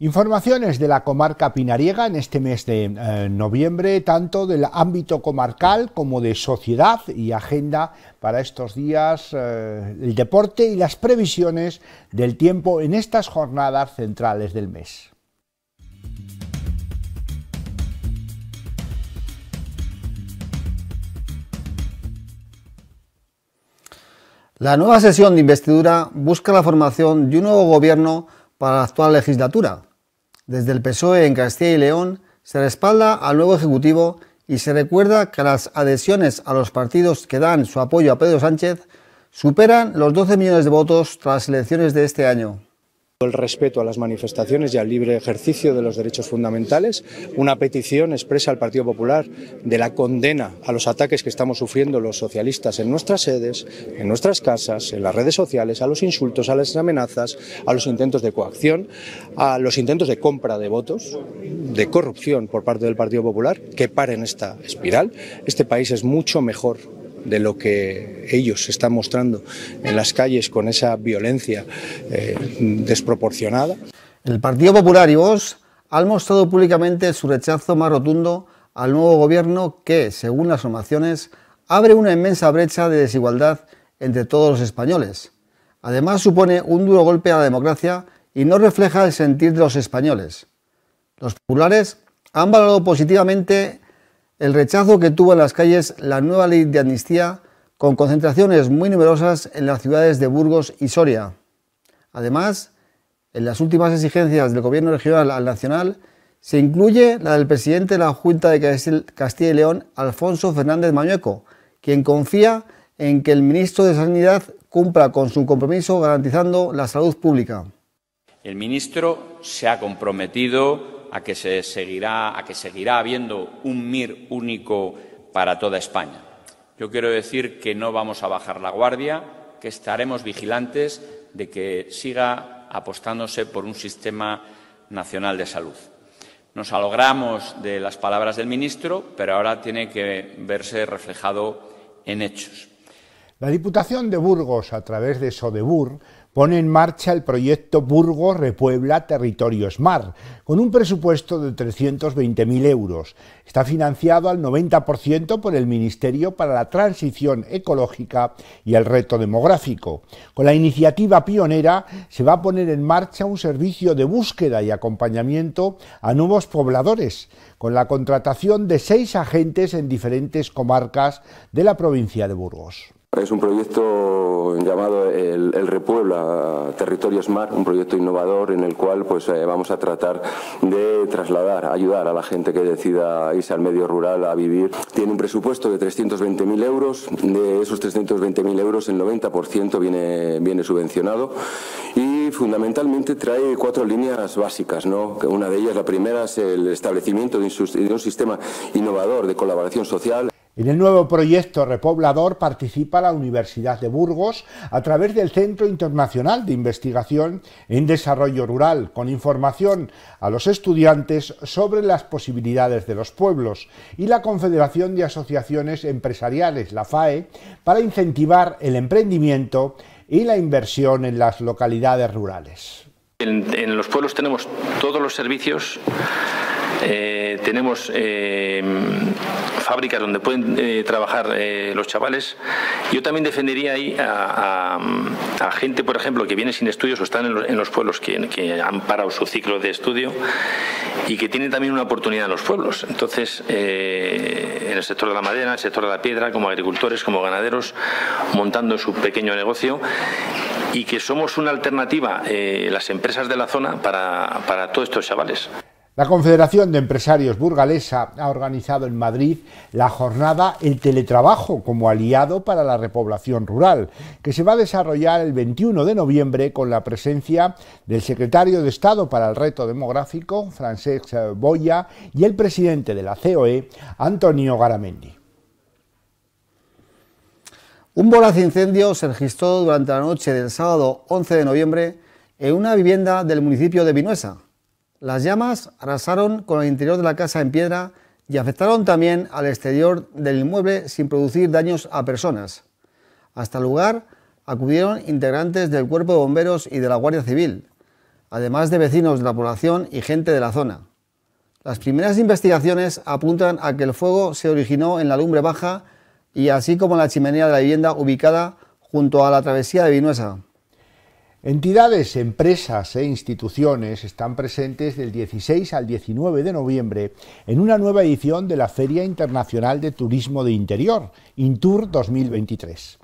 Informaciones de la comarca pinariega en este mes de eh, noviembre, tanto del ámbito comarcal como de sociedad y agenda para estos días, eh, el deporte y las previsiones del tiempo en estas jornadas centrales del mes. La nueva sesión de investidura busca la formación de un nuevo gobierno para la actual legislatura, desde el PSOE en Castilla y León se respalda al nuevo Ejecutivo y se recuerda que las adhesiones a los partidos que dan su apoyo a Pedro Sánchez superan los 12 millones de votos tras las elecciones de este año. El respeto a las manifestaciones y al libre ejercicio de los derechos fundamentales, una petición expresa al Partido Popular de la condena a los ataques que estamos sufriendo los socialistas en nuestras sedes, en nuestras casas, en las redes sociales, a los insultos, a las amenazas, a los intentos de coacción, a los intentos de compra de votos, de corrupción por parte del Partido Popular, que paren esta espiral. Este país es mucho mejor de lo que ellos están mostrando en las calles con esa violencia eh, desproporcionada. El Partido Popular y Vox han mostrado públicamente su rechazo más rotundo al nuevo gobierno que, según las formaciones, abre una inmensa brecha de desigualdad entre todos los españoles. Además, supone un duro golpe a la democracia y no refleja el sentir de los españoles. Los populares han valorado positivamente el rechazo que tuvo en las calles la nueva ley de amnistía con concentraciones muy numerosas en las ciudades de Burgos y Soria. Además, en las últimas exigencias del gobierno regional al nacional se incluye la del presidente de la Junta de Castilla y León, Alfonso Fernández Mañueco, quien confía en que el ministro de Sanidad cumpla con su compromiso garantizando la salud pública. El ministro se ha comprometido a que, se seguirá, a que seguirá habiendo un MIR único para toda España. Yo quiero decir que no vamos a bajar la guardia, que estaremos vigilantes de que siga apostándose por un sistema nacional de salud. Nos alogramos de las palabras del ministro, pero ahora tiene que verse reflejado en hechos. La Diputación de Burgos, a través de Sodebur, pone en marcha el proyecto Burgos Repuebla Territorios Smart, con un presupuesto de 320.000 euros. Está financiado al 90% por el Ministerio para la Transición Ecológica y el Reto Demográfico. Con la iniciativa pionera se va a poner en marcha un servicio de búsqueda y acompañamiento a nuevos pobladores, con la contratación de seis agentes en diferentes comarcas de la provincia de Burgos. Es un proyecto llamado el, Repuebla Territorio Smart, un proyecto innovador en el cual pues, eh, vamos a tratar de trasladar, ayudar a la gente que decida irse al medio rural a vivir. Tiene un presupuesto de 320.000 euros, de esos 320.000 euros el 90% viene, viene subvencionado y fundamentalmente trae cuatro líneas básicas. ¿no? Una de ellas, la primera, es el establecimiento de un sistema innovador de colaboración social. En el nuevo proyecto repoblador participa la Universidad de Burgos a través del Centro Internacional de Investigación en Desarrollo Rural, con información a los estudiantes sobre las posibilidades de los pueblos, y la Confederación de Asociaciones Empresariales, la FAE, para incentivar el emprendimiento y la inversión en las localidades rurales. En, los pueblos tenemos todos los servicios eh, tenemos eh, fábricas donde pueden eh, trabajar los chavales. Yo también defendería ahí a, gente, por ejemplo, que viene sin estudios o están en los, pueblos que, han parado su ciclo de estudio y que tienen también una oportunidad en los pueblos. Entonces, en el sector de la madera, en el sector de la piedra, como agricultores, como ganaderos, montando su pequeño negocio y que somos una alternativa, las empresas de la zona, para todos estos chavales. La Confederación de Empresarios Burgalesa ha organizado en Madrid la jornada El Teletrabajo como aliado para la repoblación rural, que se va a desarrollar el 21 de noviembre con la presencia del secretario de Estado para el Reto Demográfico, Francesc Boya, y el presidente de la COE, Antonio Garamendi. Un voraz incendio se registró durante la noche del sábado 11 de noviembre en una vivienda del municipio de Vinuesa las llamas arrasaron con el interior de la casa en piedra y afectaron también al exterior del inmueble sin producir daños a personas. Hasta el lugar acudieron integrantes del Cuerpo de Bomberos y de la Guardia Civil, además de vecinos de la población y gente de la zona. Las primeras investigaciones apuntan a que el fuego se originó en la lumbre baja y así como en la chimenea de la vivienda ubicada junto a la travesía de Vinuesa. Entidades, empresas e instituciones están presentes del 16 al 19 de noviembre en una nueva edición de la Feria Internacional de Turismo de Interior, Intur 2023.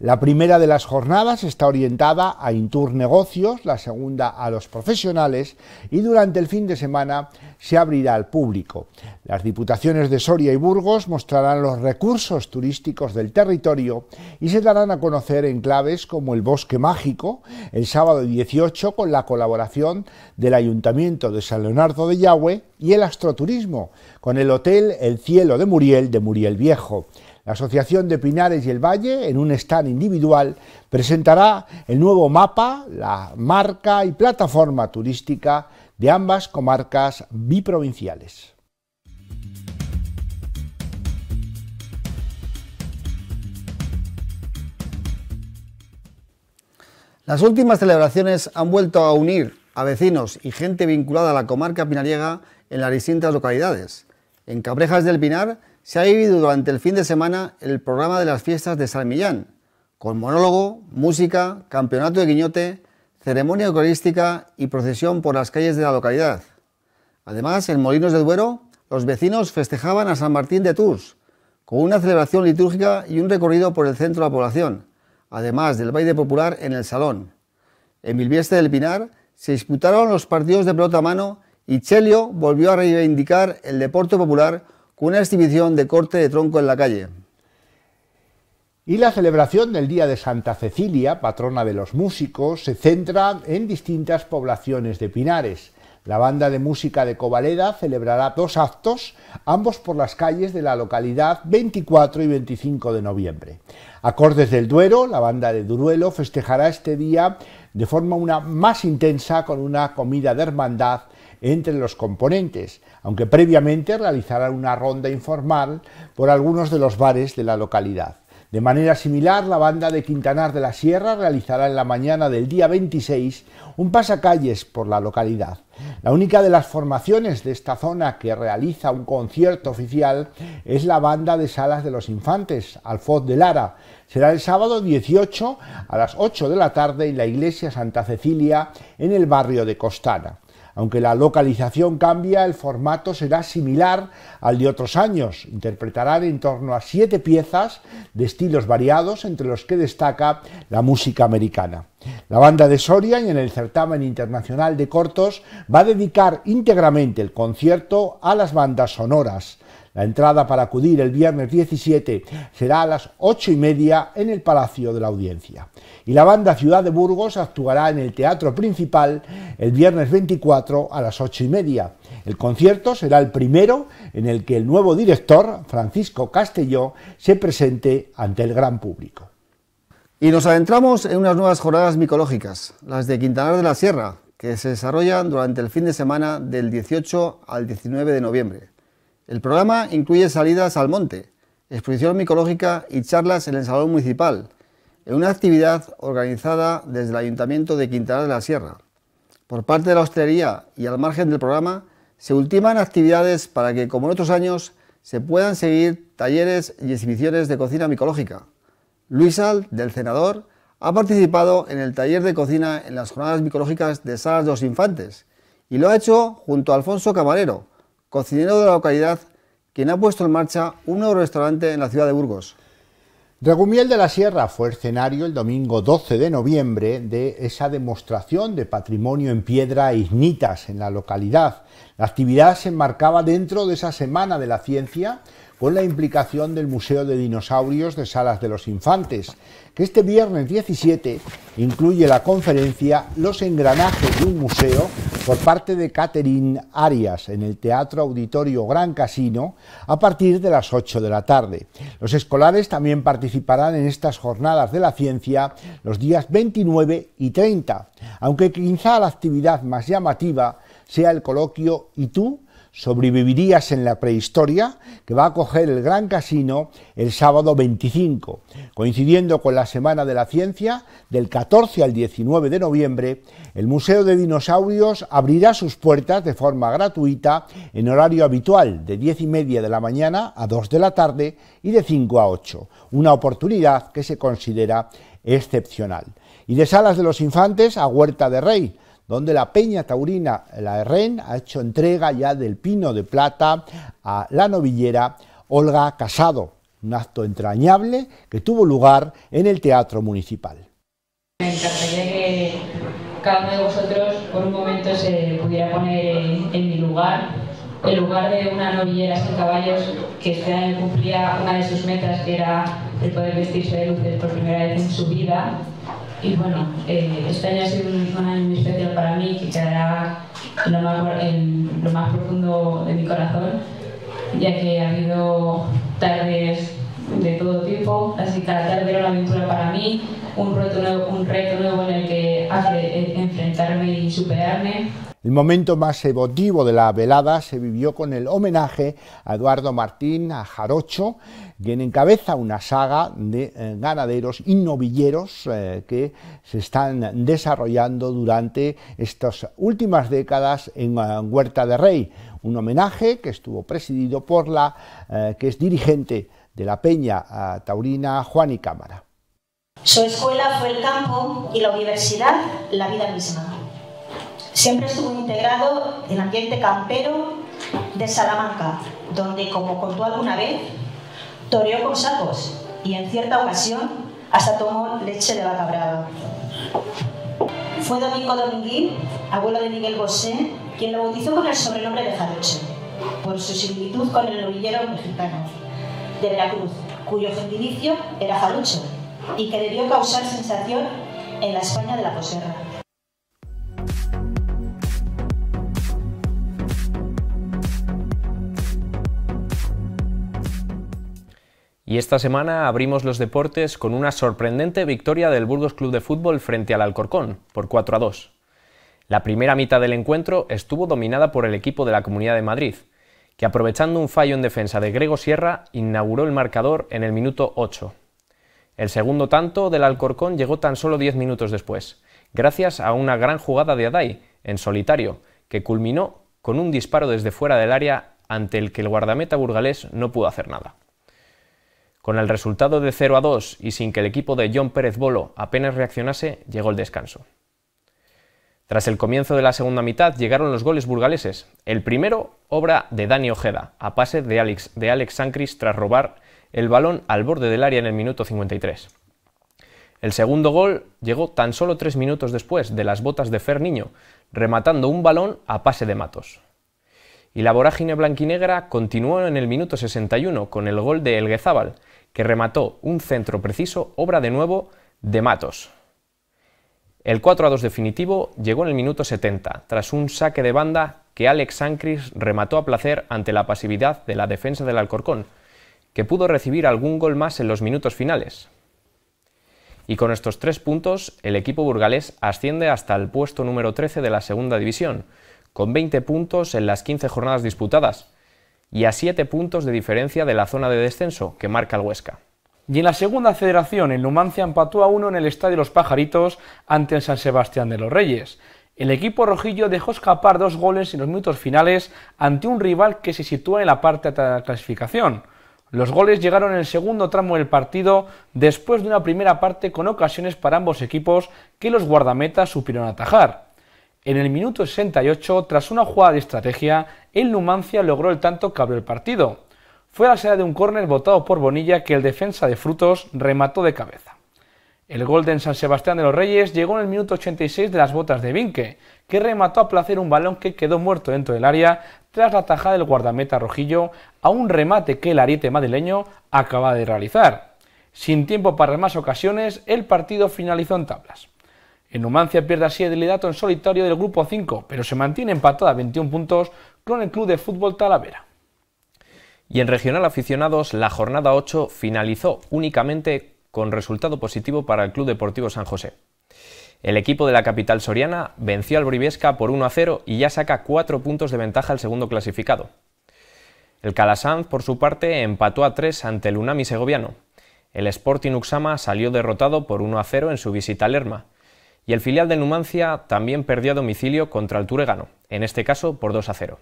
La primera de las jornadas está orientada a Intur Negocios, la segunda a los profesionales y durante el fin de semana se abrirá al público. Las diputaciones de Soria y Burgos mostrarán los recursos turísticos del territorio y se darán a conocer enclaves como el Bosque Mágico el sábado 18 con la colaboración del Ayuntamiento de San Leonardo de Yahweh y el Astroturismo con el Hotel El Cielo de Muriel de Muriel Viejo. La Asociación de Pinares y el Valle, en un stand individual, presentará el nuevo mapa, la marca y plataforma turística de ambas comarcas biprovinciales. Las últimas celebraciones han vuelto a unir a vecinos y gente vinculada a la comarca pinariega en las distintas localidades. En Cabrejas del Pinar se ha vivido durante el fin de semana el programa de las fiestas de San Millán, con monólogo, música, campeonato de guiñote, ceremonia eucarística y procesión por las calles de la localidad. Además, en Molinos de Duero, los vecinos festejaban a San Martín de Tours, con una celebración litúrgica y un recorrido por el centro de la población, además del baile popular en el salón. En Milvieste del Pinar se disputaron los partidos de pelota a mano y Chelio volvió a reivindicar el deporte popular con una exhibición de corte de tronco en la calle. Y la celebración del Día de Santa Cecilia, patrona de los músicos, se centra en distintas poblaciones de Pinares. La banda de música de Covaleda celebrará dos actos, ambos por las calles de la localidad 24 y 25 de noviembre. Acordes del Duero, la banda de Duruelo, festejará este día de forma una más intensa con una comida de hermandad entre los componentes, aunque previamente realizarán una ronda informal por algunos de los bares de la localidad. De manera similar, la banda de Quintanar de la Sierra realizará en la mañana del día 26 un pasacalles por la localidad. La única de las formaciones de esta zona que realiza un concierto oficial es la banda de Salas de los Infantes, Alfoz de Lara. Será el sábado 18 a las 8 de la tarde en la iglesia Santa Cecilia en el barrio de Costana. Aunque la localización cambia, el formato será similar al de otros años. Interpretarán en torno a siete piezas de estilos variados, entre los que destaca la música americana. La banda de Soria, en el certamen internacional de cortos, va a dedicar íntegramente el concierto a las bandas sonoras. La entrada para acudir el viernes 17 será a las 8 y media en el Palacio de la Audiencia. Y la banda Ciudad de Burgos actuará en el Teatro Principal el viernes 24 a las 8 y media. El concierto será el primero en el que el nuevo director, Francisco Castelló, se presente ante el gran público. Y nos adentramos en unas nuevas jornadas micológicas, las de Quintanar de la Sierra, que se desarrollan durante el fin de semana del 18 al 19 de noviembre. El programa incluye salidas al monte, exposición micológica y charlas en el Salón Municipal, en una actividad organizada desde el Ayuntamiento de Quintana de la Sierra. Por parte de la hostelería y al margen del programa, se ultiman actividades para que, como en otros años, se puedan seguir talleres y exhibiciones de cocina micológica. Luis Al, del Senador, ha participado en el taller de cocina en las jornadas micológicas de Salas de los Infantes y lo ha hecho junto a Alfonso Camarero, cocinero de la localidad, quien ha puesto en marcha un nuevo restaurante en la ciudad de Burgos. Regumiel de la Sierra fue escenario el domingo 12 de noviembre de esa demostración de patrimonio en piedra e ignitas en la localidad. La actividad se enmarcaba dentro de esa Semana de la Ciencia, con la implicación del Museo de Dinosaurios de Salas de los Infantes, que este viernes 17 incluye la conferencia Los engranajes de un museo por parte de Catherine Arias en el Teatro Auditorio Gran Casino a partir de las 8 de la tarde. Los escolares también participarán en estas jornadas de la ciencia los días 29 y 30, aunque quizá la actividad más llamativa sea el coloquio ¿Y tú? sobrevivirías en la prehistoria, que va a acoger el Gran Casino el sábado 25, coincidiendo con la Semana de la Ciencia, del 14 al 19 de noviembre, el Museo de Dinosaurios abrirá sus puertas de forma gratuita en horario habitual, de 10 y media de la mañana a 2 de la tarde y de 5 a 8, una oportunidad que se considera excepcional. Y de Salas de los Infantes a Huerta de Rey, donde la Peña Taurina La Herren ha hecho entrega ya del Pino de Plata a la novillera Olga Casado, un acto entrañable que tuvo lugar en el Teatro Municipal. Me encantaría que cada uno de vosotros por un momento se pudiera poner en mi lugar, en lugar de una novillera sin caballos que este cumplía una de sus metas, que era el poder vestirse de luces por primera vez en su vida, y bueno, eh, este año ha sido un, año muy especial para mí que quedará en lo, más, profundo de mi corazón, ya que ha habido tardes de todo tipo, así cada tarde era una aventura para mí, un reto nuevo, un reto en el que hace eh, enfrentarme y superarme. El momento más emotivo de la velada se vivió con el homenaje a Eduardo Martín, a Jarocho, quien encabeza una saga de eh, ganaderos y novilleros eh, que se están desarrollando durante estas últimas décadas en eh, Huerta de Rey. Un homenaje que estuvo presidido por la que es dirigente de la Peña Taurina, Juan y Cámara. Su escuela fue el campo y la universidad la vida misma. Siempre estuvo integrado en el ambiente campero de Salamanca, donde, como contó alguna vez, toreó con sacos y en cierta ocasión hasta tomó leche de vaca brava. Fue Domingo Dominguín, abuelo de Miguel Bosé, quien lo bautizó con el sobrenombre de Jarocho, por su similitud con el orillero mexicano de Veracruz, cuyo gentilicio era Jalucho y que debió causar sensación en la España de la posguerra. Y esta semana abrimos los deportes con una sorprendente victoria del Burgos Club de Fútbol frente al Alcorcón, por 4 a 2. La primera mitad del encuentro estuvo dominada por el equipo de la Comunidad de Madrid, que aprovechando un fallo en defensa de Grego Sierra, inauguró el marcador en el minuto 8. El segundo tanto del Alcorcón llegó tan solo 10 minutos después, gracias a una gran jugada de Adai, en solitario, que culminó con un disparo desde fuera del área ante el que el guardameta burgalés no pudo hacer nada. Con el resultado de 0 a 2 y sin que el equipo de John Pérez Bolo apenas reaccionase, llegó el descanso. Tras el comienzo de la segunda mitad llegaron los goles burgaleses. El primero, obra de Dani Ojeda, a pase de Alex, de Alex Sancris tras robar el balón al borde del área en el minuto 53. El segundo gol llegó tan solo tres minutos después de las botas de Fer Niño, rematando un balón a pase de Matos. Y la vorágine blanquinegra continuó en el minuto 61 con el gol de Elguezábal, que remató un centro preciso, obra de nuevo de Matos. El 4 a 2 definitivo llegó en el minuto 70, tras un saque de banda que Alex Sancris remató a placer ante la pasividad de la defensa del Alcorcón, que pudo recibir algún gol más en los minutos finales. Y con estos tres puntos, el equipo burgalés asciende hasta el puesto número 13 de la segunda división, con 20 puntos en las 15 jornadas disputadas y a 7 puntos de diferencia de la zona de descenso que marca el Huesca. Y en la segunda federación, el Numancia empató a uno en el Estadio Los Pajaritos ante el San Sebastián de los Reyes. El equipo rojillo dejó escapar dos goles en los minutos finales ante un rival que se sitúa en la parte de la clasificación. Los goles llegaron en el segundo tramo del partido después de una primera parte con ocasiones para ambos equipos que los guardametas supieron atajar. En el minuto 68, tras una jugada de estrategia, el Numancia logró el tanto que abrió el partido. Fue a la sede de un córner botado por Bonilla que el defensa de Frutos remató de cabeza. El gol de San Sebastián de los Reyes llegó en el minuto 86 de las botas de Vinque, que remató a placer un balón que quedó muerto dentro del área tras la tajada del guardameta rojillo a un remate que el ariete madrileño acaba de realizar. Sin tiempo para más ocasiones, el partido finalizó en tablas. En Numancia pierde así el liderato en solitario del grupo 5, pero se mantiene empatada a 21 puntos con el Club de Fútbol Talavera. Y en Regional Aficionados, la jornada 8 finalizó únicamente con resultado positivo para el Club Deportivo San José. El equipo de la capital soriana venció al Briviesca por 1 a 0 y ya saca 4 puntos de ventaja al segundo clasificado. El Calasanz, por su parte, empató a 3 ante el Unami segoviano. El Sporting Uxama salió derrotado por 1 a 0 en su visita a Lerma y el filial del Numancia también perdió a domicilio contra el Turegano, en este caso por 2 a 0.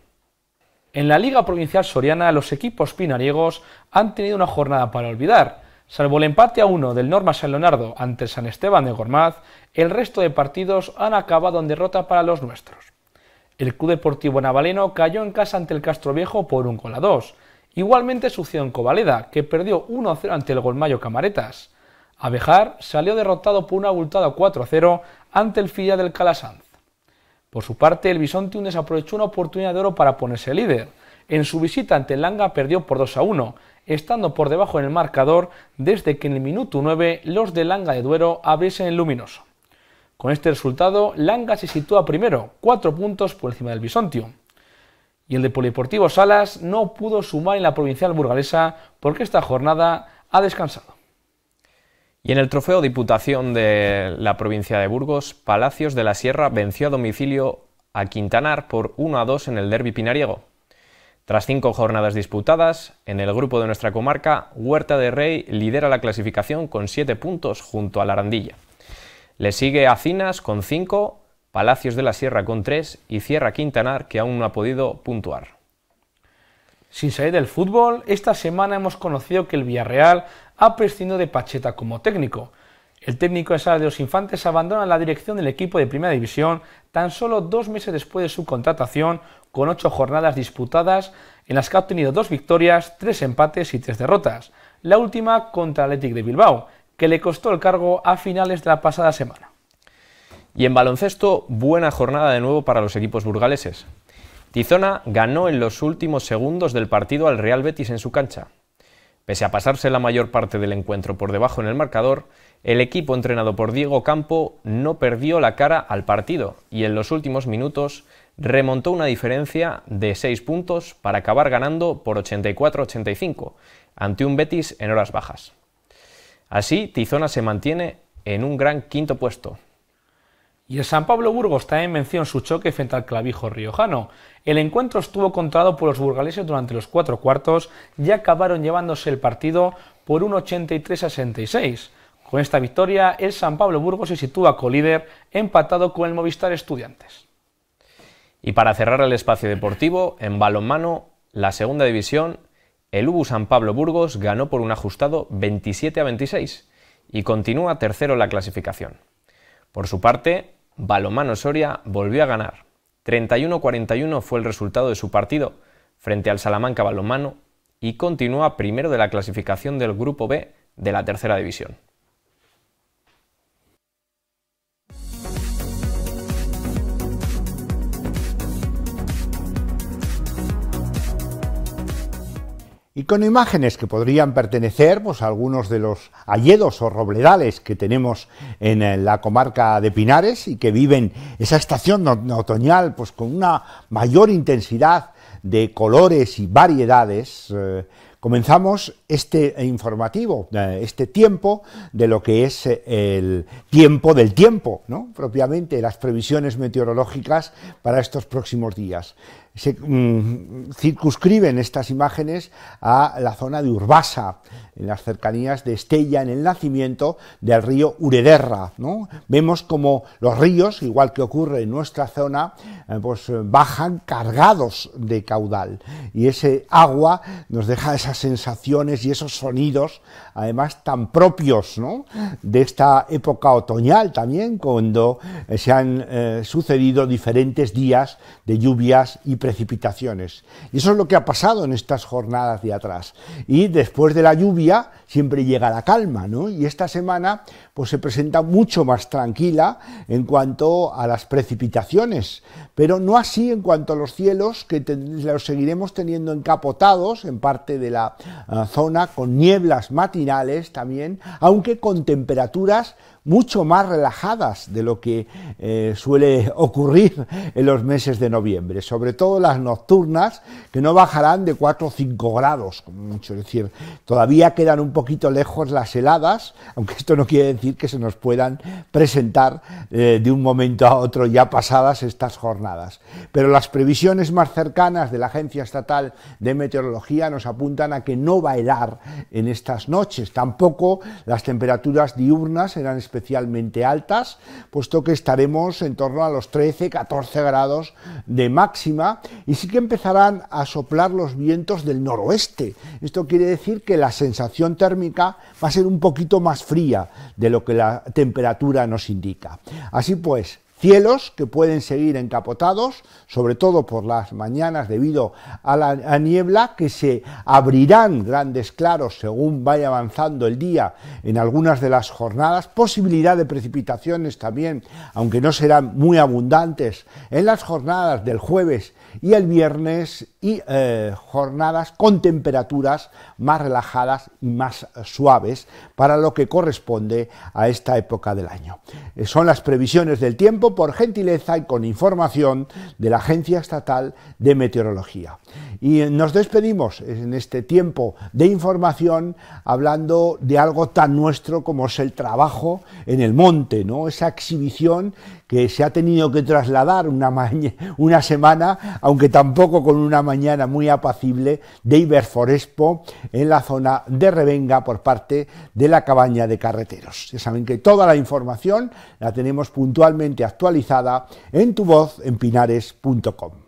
En la Liga Provincial Soriana, los equipos pinariegos han tenido una jornada para olvidar. Salvo el empate a uno del Norma San Leonardo ante San Esteban de Gormaz, el resto de partidos han acabado en derrota para los nuestros. El Club Deportivo Navaleno cayó en casa ante el Castro Viejo por un gol a dos. Igualmente sucedió en Covaleda, que perdió 1-0 ante el Golmayo Camaretas. Abejar salió derrotado por una abultada 4-0 ante el fía del Calasanz. Por su parte, el Bisontium desaprovechó una oportunidad de oro para ponerse líder. En su visita ante Langa perdió por 2 a 1, estando por debajo en el marcador desde que en el minuto 9 los de Langa de Duero abriesen el luminoso. Con este resultado, Langa se sitúa primero, 4 puntos por encima del Bisontium. Y el de Poliportivo Salas no pudo sumar en la provincial burgalesa porque esta jornada ha descansado. Y en el trofeo Diputación de la provincia de Burgos, Palacios de la Sierra venció a domicilio a Quintanar por 1 a 2 en el derby pinariego. Tras cinco jornadas disputadas, en el grupo de nuestra comarca, Huerta de Rey lidera la clasificación con 7 puntos junto a la Arandilla. Le sigue Acinas con 5, Palacios de la Sierra con 3 y Cierra Quintanar que aún no ha podido puntuar. Sin salir del fútbol, esta semana hemos conocido que el Villarreal ha prescindido de Pacheta como técnico. El técnico de Sala de los Infantes abandona la dirección del equipo de Primera División tan solo dos meses después de su contratación, con ocho jornadas disputadas, en las que ha obtenido dos victorias, tres empates y tres derrotas, la última contra Athletic de Bilbao, que le costó el cargo a finales de la pasada semana. Y en baloncesto, buena jornada de nuevo para los equipos burgaleses. Tizona ganó en los últimos segundos del partido al Real Betis en su cancha. Pese a pasarse la mayor parte del encuentro por debajo en el marcador, el equipo entrenado por Diego Campo no perdió la cara al partido y en los últimos minutos remontó una diferencia de 6 puntos para acabar ganando por 84-85 ante un Betis en horas bajas. Así, Tizona se mantiene en un gran quinto puesto, y el San Pablo Burgos también menciona su choque frente al clavijo riojano. El encuentro estuvo contado por los burgaleses durante los cuatro cuartos y acabaron llevándose el partido por un 83-66. Con esta victoria, el San Pablo Burgos se sitúa colíder empatado con el Movistar Estudiantes. Y para cerrar el espacio deportivo, en balonmano, la segunda división, el UBU San Pablo Burgos ganó por un ajustado 27 a 26 y continúa tercero en la clasificación. Por su parte, Balomano Soria volvió a ganar. 31-41 fue el resultado de su partido frente al Salamanca Balomano y continúa primero de la clasificación del Grupo B de la Tercera División. y con imágenes que podrían pertenecer pues, a algunos de los alledos o robledales que tenemos en eh, la comarca de Pinares y que viven esa estación otoñal pues, con una mayor intensidad de colores y variedades, eh, comenzamos este informativo, eh, este tiempo de lo que es el tiempo del tiempo, ¿no? propiamente las previsiones meteorológicas para estos próximos días se mm, circunscriben estas imágenes a la zona de Urbasa, en las cercanías de Estella, en el nacimiento del río Urederra. Vemos como los ríos, igual que ocurre en nuestra zona, eh, pues eh, bajan cargados de caudal y ese agua nos deja esas sensaciones y esos sonidos, además tan propios de esta época otoñal también, cuando eh, se han sucedido diferentes días de lluvias y precipitaciones. Y eso es lo que ha pasado en estas jornadas de atrás. Y después de la lluvia siempre llega la calma, ¿no? Y esta semana pues se presenta mucho más tranquila en cuanto a las precipitaciones, pero no así en cuanto a los cielos que los seguiremos teniendo encapotados en parte de la ah, zona con nieblas matinales también, aunque con temperaturas mucho más relajadas de lo que eh, suele ocurrir en los meses de noviembre, sobre todo las nocturnas, que no bajarán de 4 o 5 grados, como mucho. Es decir, todavía quedan un poquito lejos las heladas, aunque esto no quiere decir que se nos puedan presentar eh, de un momento a otro ya pasadas estas jornadas. Pero las previsiones más cercanas de la Agencia Estatal de Meteorología nos apuntan a que no va a helar en estas noches. Tampoco las temperaturas diurnas serán especialmente altas, puesto que estaremos en torno a los 13-14 grados de máxima y sí que empezarán a soplar los vientos del noroeste. Esto quiere decir que la sensación térmica va a ser un poquito más fría de lo lo que la temperatura nos indica. Así pues, cielos que pueden seguir encapotados, sobre todo por las mañanas debido a la niebla, que se abrirán grandes claros según vaya avanzando el día en algunas de las jornadas, posibilidad de precipitaciones también, aunque no serán muy abundantes, en las jornadas del jueves y el viernes y eh, jornadas con temperaturas más relajadas y más eh, suaves para lo que corresponde a esta época del año. Eh, son las previsiones del tiempo por gentileza y con información de la Agencia Estatal de Meteorología. Y nos despedimos en este tiempo de información hablando de algo tan nuestro como es el trabajo en el monte, ¿no? Esa exhibición que se ha tenido que trasladar una, una semana, aunque tampoco con una mañana mañana muy apacible de Iberforespo en la zona de Revenga por parte de la cabaña de carreteros. Ya saben que toda la información la tenemos puntualmente actualizada en tu voz en pinares.com.